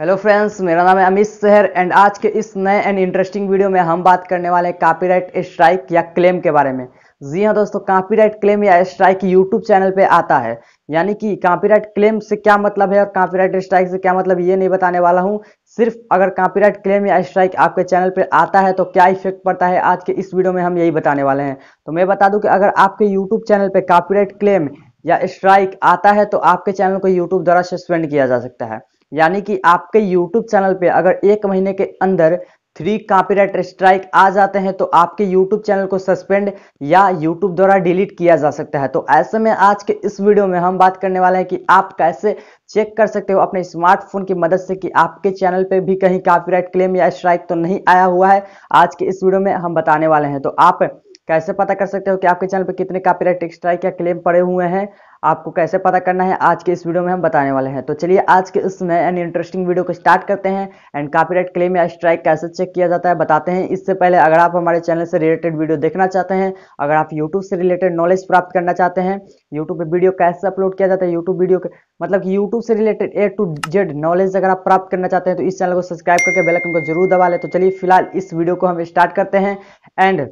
hello friends मेरा नाम है अमित शहर एंड आज के इस नए एंड इंटरेस्टिंग वीडियो में हम बात करने वाले हैं कॉपीराइट स्ट्राइक या क्लेम के बारे में जी हाँ दोस्तों कॉपीराइट क्लेम या स्ट्राइक यूट्यूब चैनल पे आता है यानी कि कॉपीराइट क्लेम से क्या मतलब है और कॉपीराइट स्ट्राइक से क्या मतलब ये नहीं बताने वाला हूँ सिर्फ अगर कॉपीराइट क्लेम या स्ट्राइक आपके चैनल पर आता है तो क्या इफेक्ट पड़ता है आज के इस वीडियो में हम यही बताने वाले हैं तो मैं बता दूँ कि अगर आपके यूट्यूब चैनल पर कॉपीराइट क्लेम या स्ट्राइक आता है तो आपके चैनल को यूट्यूब द्वारा सस्पेंड किया जा सकता है यानी कि आपके YouTube चैनल पे अगर एक महीने के अंदर थ्री कॉपीराइट स्ट्राइक आ जाते हैं तो आपके YouTube चैनल को सस्पेंड या YouTube द्वारा डिलीट किया जा सकता है तो ऐसे में आज के इस वीडियो में हम बात करने वाले हैं कि आप कैसे चेक कर सकते हो अपने स्मार्टफोन की मदद से कि आपके चैनल पे भी कहीं कॉपीराइट क्लेम या स्ट्राइक तो नहीं आया हुआ है आज के इस वीडियो में हम बताने वाले हैं तो आप कैसे पता कर सकते हो कि आपके चैनल पर कितने कॉपीराइट स्ट्राइक या क्लेम पड़े हुए हैं आपको कैसे पता करना है आज के इस वीडियो में हम बताने वाले हैं तो चलिए आज के इस नए एंड इंटरेस्टिंग वीडियो को स्टार्ट करते हैं एंड कॉपीराइट क्लेम या स्ट्राइक कैसे चेक किया जाता है बताते हैं इससे पहले अगर आप हमारे चैनल से रिलेटेड वीडियो देखना चाहते हैं अगर आप यूट्यूब से रिलेटेड नॉलेज प्राप्त करना चाहते हैं यूट्यूब पर वीडियो कैसे अपलोड किया जाता है यूट्यूब वीडियो मतलब कि यूट्यूब से related A to Z knowledge अगर आप प्राप्त करना चाहते हैं तो इस चैनल को सब्सक्राइब करके बेलकन को जरूर दबा लें तो चलिए फिलहाल इस वीडियो को हम स्टार्ट करते हैं एंड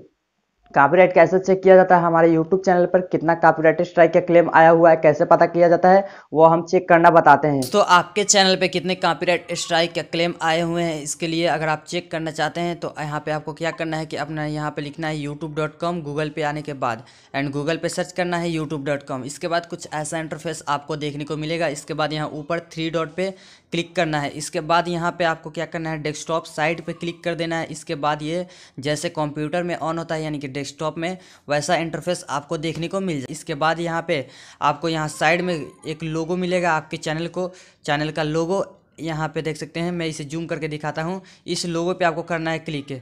कॉपीराइट कैसे चेक किया जाता है हमारे यूट्यूब चैनल पर कितना कॉपीराइट स्ट्राइक का क्लेम आया हुआ है कैसे पता किया जाता है वो हम चेक करना बताते हैं तो आपके चैनल पे कितने कॉपीराइट स्ट्राइक का क्लेम आए हुए हैं इसके लिए अगर आप चेक करना चाहते हैं तो यहाँ पे आपको क्या करना है कि अपना यहाँ पे लिखना है यूट्यूब डॉट कॉम गूगल पे आने के बाद एंड गूगल पे सर्च करना है यूट्यूब डॉट कॉम इसके बाद कुछ ऐसा इंटरफेस आपको देखने को मिलेगा इसके बाद यहाँ ऊपर थ्री डॉट पे क्लिक करना है इसके बाद यहाँ पे आपको क्या करना है डेस्कटॉप साइट पे क्लिक कर देना है इसके बाद ये जैसे कंप्यूटर में ऑन होता है यानी कि डेस्कटॉप में वैसा इंटरफेस आपको देखने को मिल जाए इसके बाद यहाँ पे आपको यहाँ साइड में एक लोगो मिलेगा आपके चैनल को चैनल का लोगो यहाँ पे देख सकते हैं मैं इसे जूम करके दिखाता हूँ इस लोगो पे आपको करना है क्लिक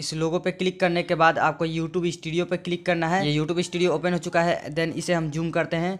इस लोगो पे क्लिक करने के बाद आपको यूट्यूब स्टूडियो पे क्लिक करना है ये यूट्यूब स्टूडियो ओपन हो चुका है देन इसे हम जूम करते हैं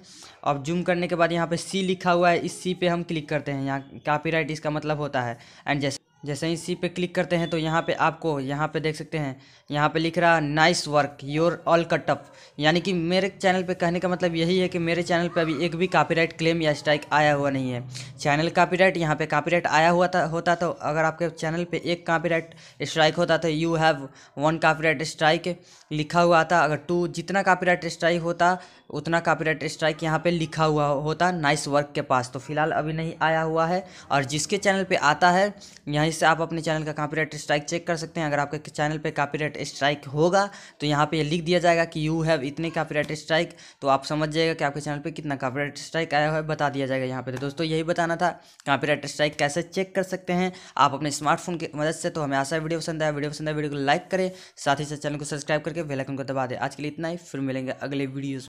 अब जूम करने के बाद यहाँ पे सी लिखा हुआ है इस सी पे हम क्लिक करते हैं यहाँ कापी इसका मतलब होता है एंड जैसे जैसे ही सी पे क्लिक करते हैं तो यहाँ पे आपको यहाँ पे देख सकते हैं यहाँ पे लिख रहा nice work your all cut up यानी कि मेरे चैनल पे कहने का मतलब यही है कि मेरे चैनल पे अभी एक भी कॉपीराइट क्लेम या स्ट्राइक आया हुआ नहीं है चैनल राइट यहाँ पे कॉपीराइट आया हुआ था होता तो अगर आपके चैनल पे एक कापीराइट स्ट्राइक होता तो you have one copyright strike लिखा हुआ था अगर टू जितना कापीराइट स्ट्राइक होता उतना कापीराइट स्ट्राइक यहाँ पे लिखा हुआ होता नाइस वर्क के पास तो फिलहाल अभी नहीं आया हुआ है और जिसके चैनल पर आता है यहीं से आप अपने चैनल का कॉपीराइट स्ट्राइक चेक कर सकते हैं अगर आपके चैनल कापी कॉपीराइट स्ट्राइक होगा तो यहाँ पर यह लिख दिया जाएगा कि यू हैव इतने कापीराइट स्ट्राइक तो आप समझ जाएगा कि आपके चैनल पर कितना कॉपीराइट स्ट्राइक आया हुआ है बता दिया जाएगा यहाँ पर तो दोस्तों यही बताना जाना था कॉपीराइट स्ट्राइक कैसे चेक कर सकते हैं आप अपने स्मार्टफोन की मदद से तो हमें आशा वीडियो पसंद आया वीडियो पसंद आया वीडियो को लाइक करें साथ ही साथ चैनल को सब्सक्राइब करके बेलाइकन को दबा दें आज के लिए इतना ही फिर मिलेंगे अगले वीडियोज़